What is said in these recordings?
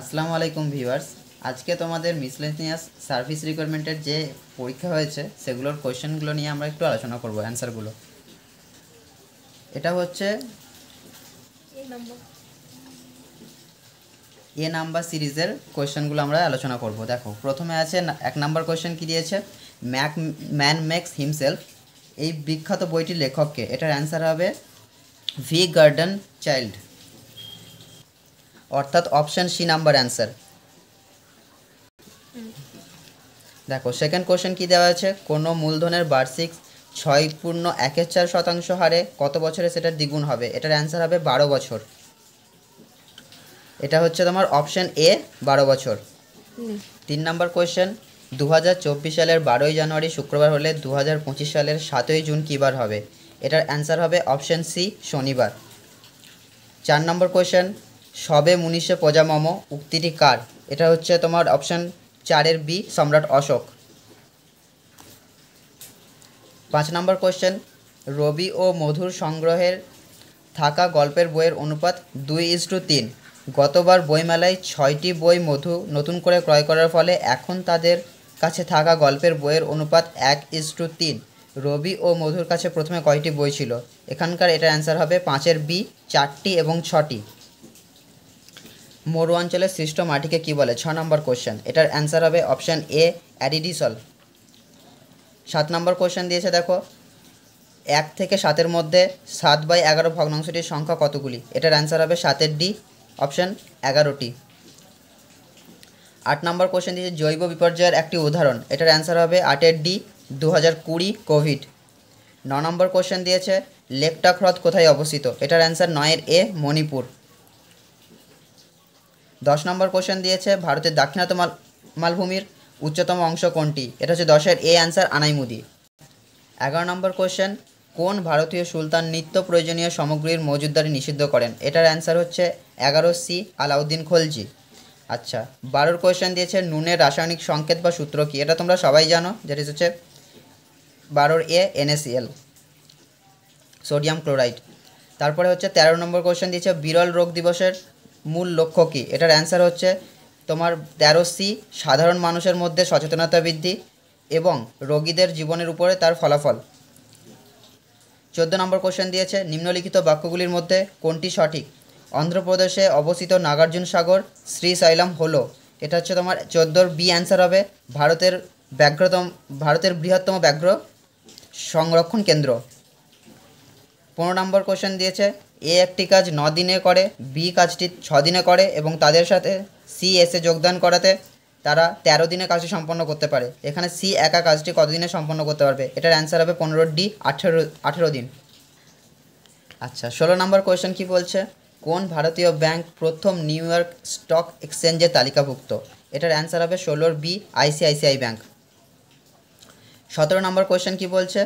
আসসালামু আলাইকুম ভিউয়ার্স আজকে তোমাদের মিসলেনিয়াস সার্ভিস রিকোয়ারমেন্টের যে পরীক্ষা হয়েছে সেগুলোর কোয়েশ্চেনগুলো নিয়ে আমরা একটু আলোচনা করব অ্যান্সারগুলো এটা হচ্ছে এ নাম্বার সিরিজের কোয়েশ্চেনগুলো আমরা আলোচনা করব দেখো প্রথমে আছে এক নাম্বার কোয়েশ্চেন কী দিয়েছে ম্যাক ম্যান মেক্স হিমসেলফ এই বিখ্যাত বইটির লেখককে এটার অ্যান্সার হবে ভি গার্ডেন চাইল্ড অর্থাৎ অপশান সি নাম্বার অ্যান্সার দেখো সেকেন্ড কোশ্চেন কি দেওয়া আছে কোনো মূলধনের বার্ষিক ছয় পূর্ণ একের চার শতাংশ হারে কত বছরে সেটা দ্বিগুণ হবে এটার অ্যান্সার হবে বারো বছর এটা হচ্ছে তোমার অপশান এ বারো বছর তিন নম্বর কোয়েশ্চেন দু সালের বারোই জানুয়ারি শুক্রবার হলে দু সালের সাতই জুন কিবার হবে এটার অ্যান্সার হবে অপশান সি শনিবার চার নম্বর কোয়েশ্চেন সবে মুনিষে প্রজামম উক্তিটি কার এটা হচ্ছে তোমার অপশান চারের বি সম্রাট অশোক পাঁচ নম্বর কোয়েশ্চেন রবি ও মধুর সংগ্রহের থাকা গল্পের বইয়ের অনুপাত দুই ইস টু তিন গতবার বইমেলায় ছয়টি বই মধু নতুন করে ক্রয় করার ফলে এখন তাদের কাছে থাকা গল্পের বইয়ের অনুপাত এক ইস টু তিন রবি ও মধুর কাছে প্রথমে কয়টি বই ছিল এখানকার এটার অ্যান্সার হবে পাঁচের বি চারটি এবং ছটি অঞ্চলের সৃষ্ট মাটিকে কি বলে ছ নম্বর কোশ্চেন এটার অ্যান্সার হবে অপশান এ অ্যারিডিসল সাত নম্বর কোশ্চেন দিয়েছে দেখো এক থেকে সাতের মধ্যে সাত বাই এগারো ভগ্নাংশটির সংখ্যা কতগুলি এটার অ্যান্সার হবে সাতের ডি অপশান এগারোটি আট নম্বর কোশ্চেন দিয়েছে জৈব বিপর্যয়ের একটি উদাহরণ এটার অ্যান্সার হবে আটের ডি দু হাজার কুড়ি কোভিড ন নম্বর কোশ্চেন দিয়েছে লেকটাক হ্রদ কোথায় অবস্থিত এটার অ্যান্সার নয়ের এ মণিপুর দশ নম্বর কোশ্চেন দিয়েছে ভারতের দাক্ষিণাত্য মালভূমির উচ্চতম অংশ কোনটি এটা হচ্ছে দশের এ অ্যান্সার আনাইমুদি এগারো নম্বর কোশ্চেন কোন ভারতীয় সুলতান নিত্য প্রয়োজনীয় সামগ্রীর মজুদারি নিষিদ্ধ করেন এটার অ্যান্সার হচ্ছে এগারো সি আলাউদ্দিন খলজি আচ্ছা বারোর কোয়েশ্চেন দিয়েছে নুনের রাসায়নিক সংকেত বা সূত্র কী এটা তোমরা সবাই জানো যেটা হচ্ছে বারোর এ এনএসিএল সোডিয়াম ক্লোরাইড তারপরে হচ্ছে তেরো নম্বর কোয়েশ্চেন দিয়েছে বিরল রোগ দিবসের মূল লক্ষ্য কী এটার অ্যান্সার হচ্ছে তোমার তেরো সি সাধারণ মানুষের মধ্যে সচেতনতা বৃদ্ধি এবং রোগীদের জীবনের উপরে তার ফলাফল চোদ্দো নম্বর কোশ্চেন দিয়েছে নিম্নলিখিত বাক্যগুলির মধ্যে কোনটি সঠিক অন্ধ্রপ্রদেশে অবস্থিত নাগার্জুন সাগর শ্রীশৈলম হলো এটা হচ্ছে তোমার চোদ্দোর বি অ্যান্সার হবে ভারতের ব্যাঘ্রতম ভারতের বৃহত্তম ব্যাঘ্র সংরক্ষণ কেন্দ্র পনেরো নম্বর কোশ্চেন দিয়েছে এ একটি কাজ ন দিনে করে বি কাজটি ছ দিনে করে এবং তাদের সাথে সি এসে যোগদান করাতে তারা ১৩ দিনে কাজটি সম্পন্ন করতে পারে এখানে সি একা কাজটি কতদিনে সম্পন্ন করতে পারবে এটার অ্যান্সার হবে পনেরো ডি আঠেরো আঠেরো দিন আচ্ছা ষোলো নম্বর কোয়েশন কি বলছে কোন ভারতীয় ব্যাংক প্রথম নিউ ইয়র্ক স্টক এক্সচেঞ্জের তালিকাভুক্ত এটার অ্যান্সার হবে ষোলোর বি আইসিআইসিআই ব্যাংক সতেরো নম্বর কোয়েশ্চেন কি বলছে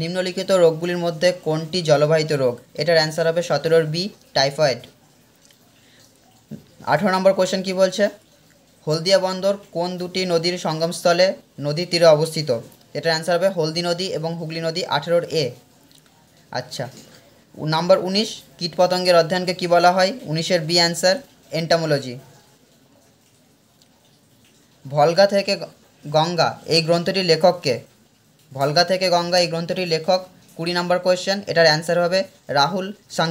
নিম্নলিখিত রোগগুলির মধ্যে কোনটি জলবাহিত রোগ এটার অ্যান্সার হবে সতেরোর বি টাইফয়েড আঠেরো নম্বর কোয়েশ্চেন কি বলছে হলদিয়া বন্দর কোন দুটি নদীর সঙ্গমস্থলে নদীর তীরে অবস্থিত এটার অ্যান্সার হবে হলদি নদী এবং হুগলি নদী আঠেরোর এ আচ্ছা নাম্বার উনিশ কীটপতঙ্গের অধ্যয়নকে কি বলা হয় উনিশের বি অ্যান্সার এন্টামোলজি ভলগা থেকে গঙ্গা এই গ্রন্থটির লেখককে ভলগা থেকে গঙ্গা এই গ্রন্থটির লেখক কুড়ি নম্বর কোয়েশ্চেন এটার অ্যান্সার হবে রাহুল সাং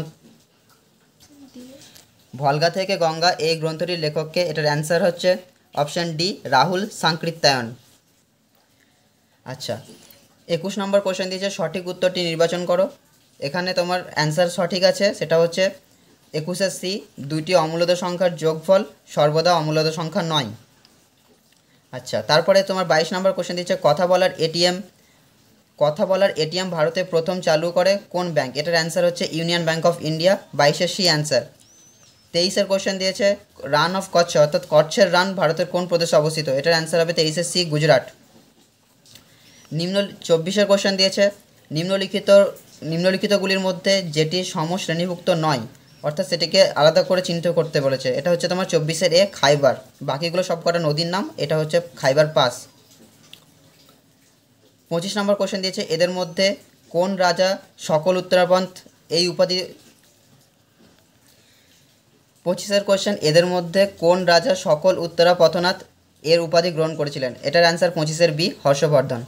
ভলগা থেকে গঙ্গা এই গ্রন্থটির লেখককে এটার অ্যান্সার হচ্ছে অপশান ডি রাহুল সাংকৃত্যায়ন আচ্ছা একুশ নম্বর কোয়েশ্চেন দিয়েছে সঠিক উত্তরটি নির্বাচন করো এখানে তোমার অ্যান্সার সঠিক আছে সেটা হচ্ছে একুশের সি দুইটি অমূলত সংখ্যার যোগফল সর্বদা অমূলত সংখ্যা নয় আচ্ছা তারপরে তোমার বাইশ নম্বর কোশ্চেন দিচ্ছে কথা বলার এটিএম কথা বলার এটিএম ভারতে প্রথম চালু করে কোন ব্যাংক এটার অ্যান্সার হচ্ছে ইউনিয়ন ব্যাংক অফ ইন্ডিয়া বাইশের সি অ্যান্সার তেইশের কোশ্চেন দিয়েছে রান অফ কচ্ছ অর্থাৎ কচ্ছের রান ভারতের কোন প্রদেশে অবস্থিত এটার অ্যান্সার হবে তেইশের সি গুজরাট নিম্ন চব্বিশের কোশ্চেন দিয়েছে নিম্নলিখিত নিম্নলিখিতগুলির মধ্যে যেটি সমশ্রেণীভুক্ত নয় অর্থাৎ সেটিকে আলাদা করে চিহ্নিত করতে বলেছে এটা হচ্ছে তোমার চব্বিশের এ খাইবার বাকিগুলো সব কটা নদীর নাম এটা হচ্ছে খাইবার পাস পঁচিশ নম্বর কোশ্চেন দিয়েছে এদের মধ্যে কোন রাজা সকল উত্তরাপন্থ এই উপাধি পঁচিশের কোশ্চেন এদের মধ্যে কোন রাজা সকল উত্তরা পথনাথ এর উপাধি গ্রহণ করেছিলেন এটার অ্যান্সার পঁচিশের বি হর্ষবর্ধন